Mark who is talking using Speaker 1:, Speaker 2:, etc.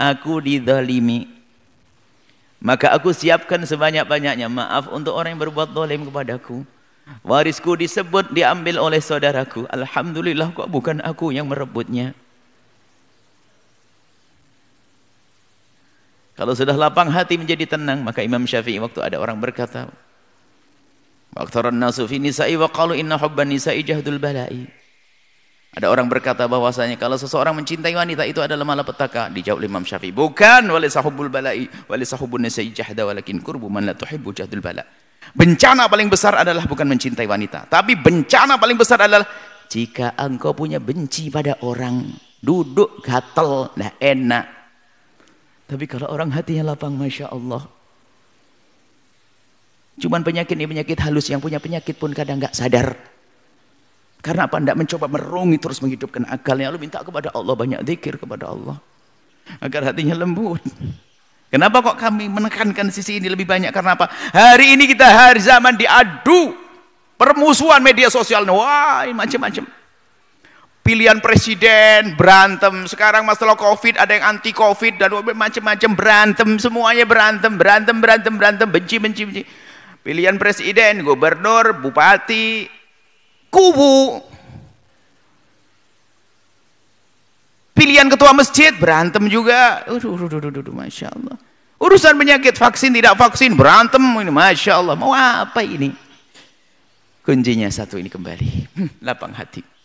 Speaker 1: aku didalimi, maka aku siapkan sebanyak-banyaknya maaf untuk orang yang berbuat dolim kepadaku warisku disebut diambil oleh saudaraku alhamdulillah kok bukan aku yang merebutnya Kalau sudah lapang hati menjadi tenang, maka Imam Syafi'i waktu ada orang berkata, Waktu nasu fi nisa'i wa qalu inna hubban nisa'i jahdul bala'i." Ada orang berkata bahwasanya kalau seseorang mencintai wanita itu adalah malapetaka. Dijawab Imam Syafi'i, bukan wali sahubul bala'i wali sahubun nisa'i jahda walakin kurbu man la tuhibbu jahdul bala. Bencana paling besar adalah bukan mencintai wanita, tapi bencana paling besar adalah jika engkau punya benci pada orang, duduk gatel, nah enak. Tapi kalau orang hatinya lapang, masya Allah. Cuman penyakit ini penyakit halus, yang punya penyakit pun kadang nggak sadar. Karena apa? Tidak mencoba merungi terus menghidupkan akalnya. Lalu minta kepada Allah banyak zikir kepada Allah. Agar hatinya lembut. Kenapa kok kami menekankan sisi ini lebih banyak? Karena apa? Hari ini kita hari zaman diadu. Permusuhan media sosial. Wah, macam-macam. Pilihan presiden, berantem. Sekarang masalah covid, ada yang anti covid. Dan macam-macam berantem. Semuanya berantem, berantem, berantem, berantem. Benci, benci, benci. Pilihan presiden, gubernur, bupati, kubu. Pilihan ketua masjid berantem juga. Aduh, aduh, aduh, aduh, masya Allah. Urusan penyakit vaksin tidak vaksin berantem ini, masya Allah. Mau apa ini? Kuncinya satu ini kembali, lapang hati.